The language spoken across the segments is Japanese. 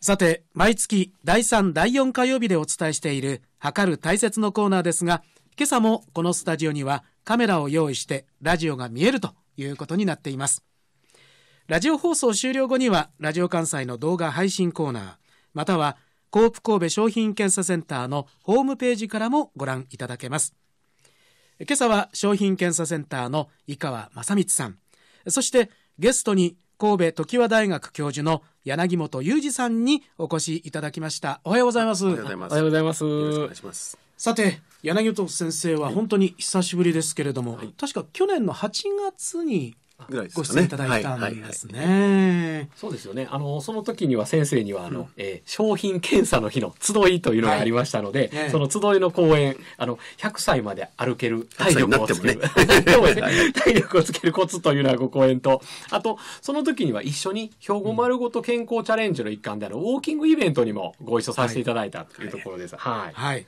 さて、毎月第3、第4火曜日でお伝えしている、測る大切のコーナーですが、今朝もこのスタジオにはカメラを用意してラジオが見えるということになっています。ラジオ放送終了後には、ラジオ関西の動画配信コーナー、または、コープ神戸商品検査センターのホームページからもご覧いただけます。今朝は商品検査センターの井川正光さん、そしてゲストに神戸時和大学教授の柳本裕二さんにお越しいただきました。おはようございます。おはようございます。おはようございます。よろしくお願いします。さて、柳本先生は本当に久しぶりですけれども、はい、確か去年の8月にぐらいですかね。ご出演いただいたんですね。そうですよね。あの、その時には先生には、あの、うん、えー、商品検査の日の集いというのがありましたので、はい、その集いの講演、あの、100歳まで歩ける体力をつける、ね ね、体力をつけるコツというのはご講演と、あと、その時には一緒に、兵庫丸ごと健康チャレンジの一環である、ウォーキングイベントにもご一緒させていただいたというところです。はい。はい、はい、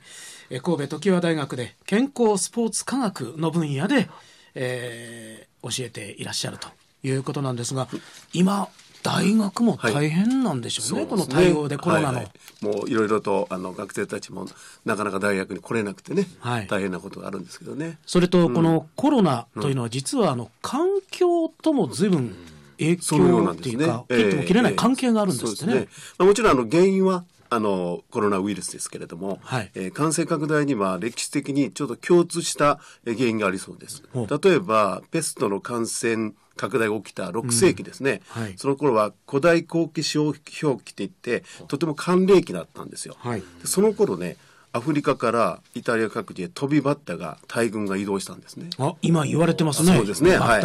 え神戸時和大学で健康スポーツ科学の分野で、えー、教えていらっしゃるということなんですが今大学も大変なんでしょうね、はい、この対応で、コロナの、はいはい、もういろいろとあの学生たちもなかなか大学に来れなくてね、はい、大変なことがあるんですけどねそれとこのコロナというのは実はあの環境とも随分影響っていうか、切っても切れない関係があるんですってねまあ、もちろんあの原因はあの、コロナウイルスですけれども、はい、えー、感染拡大には歴史的にちょっと共通した原因がありそうです。例えば、ペストの感染拡大が起きた6世紀ですね、うんはい、その頃は古代後期小表記ていって、とても寒冷期だったんですよ。はい、その頃ね、アフリカからイタリア各地へ飛びバッタが大軍が移動したんですね。あ今言われてますね。そうですね。はい。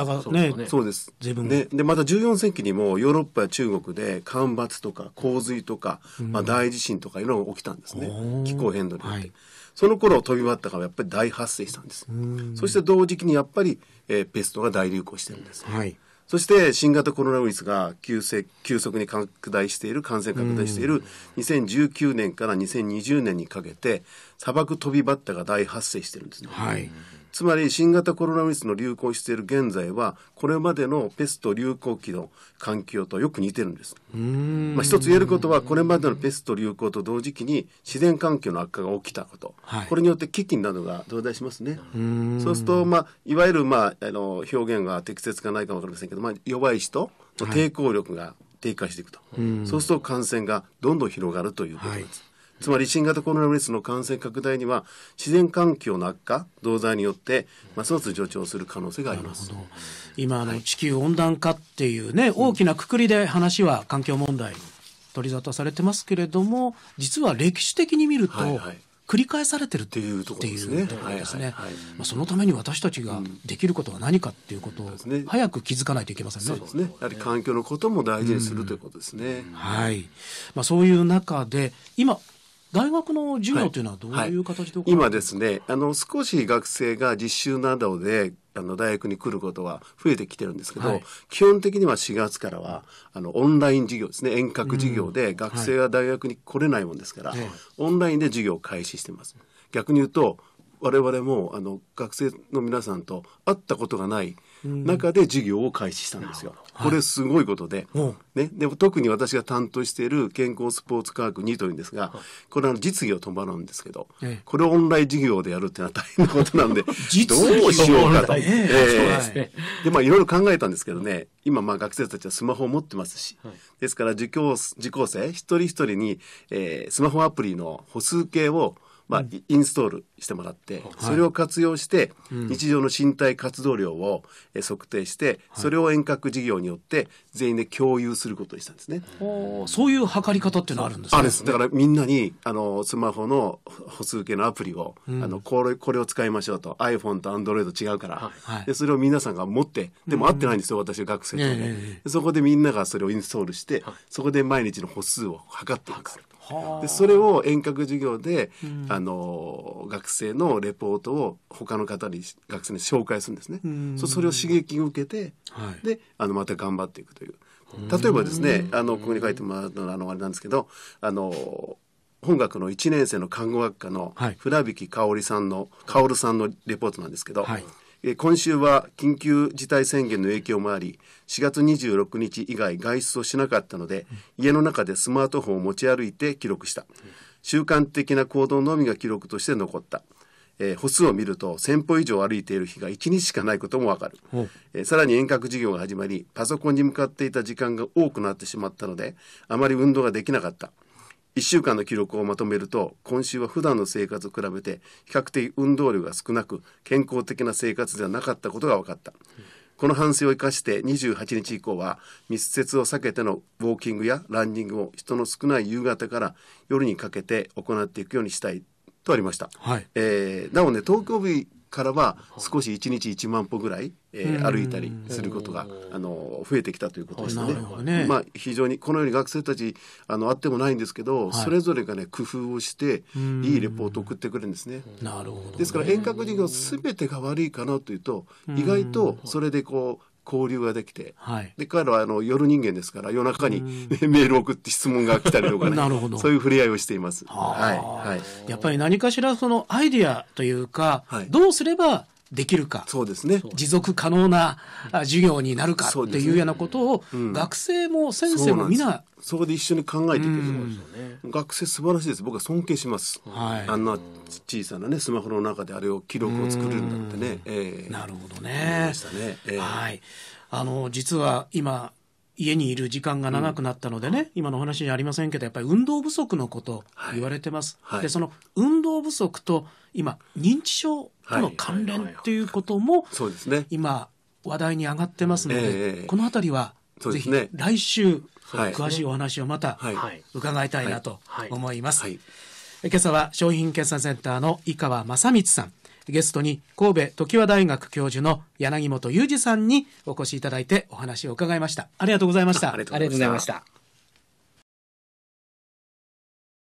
そうです。自分ででまた14世紀にもヨーロッパや中国で干ばつとか洪水とか、うん、まあ、大地震とかいうのが起きたんですね。気候変動によって。はいその頃飛びバッタがやっぱり大発生したんです。そして同時期にやっぱり、えー、ペストが大流行してるんです、はい。そして新型コロナウイルスが急急速に拡大している、感染拡大している2019年から2020年にかけて、砂漠飛びバッタが大発生してるんですね。はい、つまり新型コロナウイルスの流行している現在は、これまでのペスト流行期の環境とよく似てるんです。まあ、一つ言えることは、これまでのペスト流行と同時期に自然環境の悪化が起きたこと、はい、これによって基金などが増大しますね。うそうすると、まあ、いわゆる、まあ、あの表現が適切かないかもわかりませんけどど、まあ、弱い人の抵抗力が低下していくと、はい、そうすると感染がどんどん広がるということです。はい、つまり新型コロナウイルスの感染拡大には自然環境の悪化同罪によってますます助長する可能性があります今、あの地球温暖化っていうね大きなくくりで話は環境問題取り沙汰されてますけれども実は歴史的に見ると、はいはい繰り返されてるっていうところですね。そのために私たちができることは何かっていうことを早く気づかないといけませんね。そうですね。やはり環境のことも大事にするということですね。はい。まあそういう中で今大学の授業というのはどういう形で、はい、今ですねあの少し学生が実習などであの大学に来ることは増えてきてるんですけど、はい、基本的には4月からはあのオンライン授業ですね遠隔授業で学生が大学に来れないもんですから、うんはい、オンラインで授業を開始してます。逆に言うと我々もあの学生の皆さんと会ったことがない中で授業を開始したんですよ。うん、これすごいことで、はい、ね、でも特に私が担当している健康スポーツ科学2というんですが、これは実技を止まるんですけど、これをオンライン授業でやるっていうのは大変なことなんで、どうしようかと。えー、で、ね、まあいろいろ考えたんですけどね、今まあ学生たちはスマホを持ってますし、はい、ですから受講受講生一人一人に、えー、スマホアプリの歩数計をまあ、インストールしてもらって、それを活用して、日常の身体活動量を測定して、それを遠隔事業によって全員で共有することにしたんですね。そういう測り方っていうのはあるんですか、すだからみんなにあのスマホの歩数計のアプリを、あのこれこれを使いましょうと iPhone と Android 違うから、でそれを皆さんが持ってでも合ってないんですよ、私学生と、ねそこでみんながそれをインストールして、そこで毎日の歩数を測っていく。でそれを遠隔授業で、うん、あの学生のレポートを他の方に学生に紹介するんですね。うん、それを刺激を受けて、はい、であのまた頑張っていくという。例えばですねあのここに書いてもらったのあのあれなんですけどあの本学の1年生の看護学科の船引香織さんの、はい、香さんのレポートなんですけど。はい今週は緊急事態宣言の影響もあり4月26日以外外出をしなかったので家の中でスマートフォンを持ち歩いて記録した習慣的な行動のみが記録として残ったえー、歩数を見ると1,000歩以上歩いている日が1日しかないこともわかる、えー、さらに遠隔授業が始まりパソコンに向かっていた時間が多くなってしまったのであまり運動ができなかった1週間の記録をまとめると今週は普段の生活と比べて比較的運動量が少なく健康的な生活ではなかったことが分かった。この反省を生かして28日以降は密接を避けてのウォーキングやランニングを人の少ない夕方から夜にかけて行っていくようにしたいとありました、はいえー、なおね東京日からは少し1日1万歩ぐらい、えー、歩いたりすることがあの増えてきたということですねね、まあ、非常にこのように学生たちあのあってもないんですけど、はい、それぞれがね工夫をしていいレポートを送ってくれるんですね。なるほど、ね、ですから遠隔授業全てが悪いかなというと意外とそれでこう交流ができて、はい、で彼はあの夜人間ですから夜中に、メールを送って質問が来たりとかね なるほどそういう触れ合いをしています、はいはい、やっぱり何かしらそのアイディアというか、はい、どうすればできるか、そうですね、持続可能な授業になるかっていうようなことを、学生も先生も皆そこで一緒に考えていく、うん、学生素晴らしいです僕は尊敬します、はい、あんな小さなねスマホの中であれを記録を作れるんだってね、えー、なるほどねはいあの実は今家にいる時間が長くなったのでね、うん、今のお話にありませんけど、やっぱり運動不足のこと言われてます。はい、で、その運動不足と今、認知症との関連ということも、そうですね。今、話題に上がってますので、えー、この辺りは、ぜひ来週、詳しいお話をまた伺いたいなと思います。今朝は商品決算センターの井川正光さん。ゲストに神戸常盤大学教授の柳本裕二さんにお越しいただいてお話を伺いました。ありがとうございました。ありがとうございました。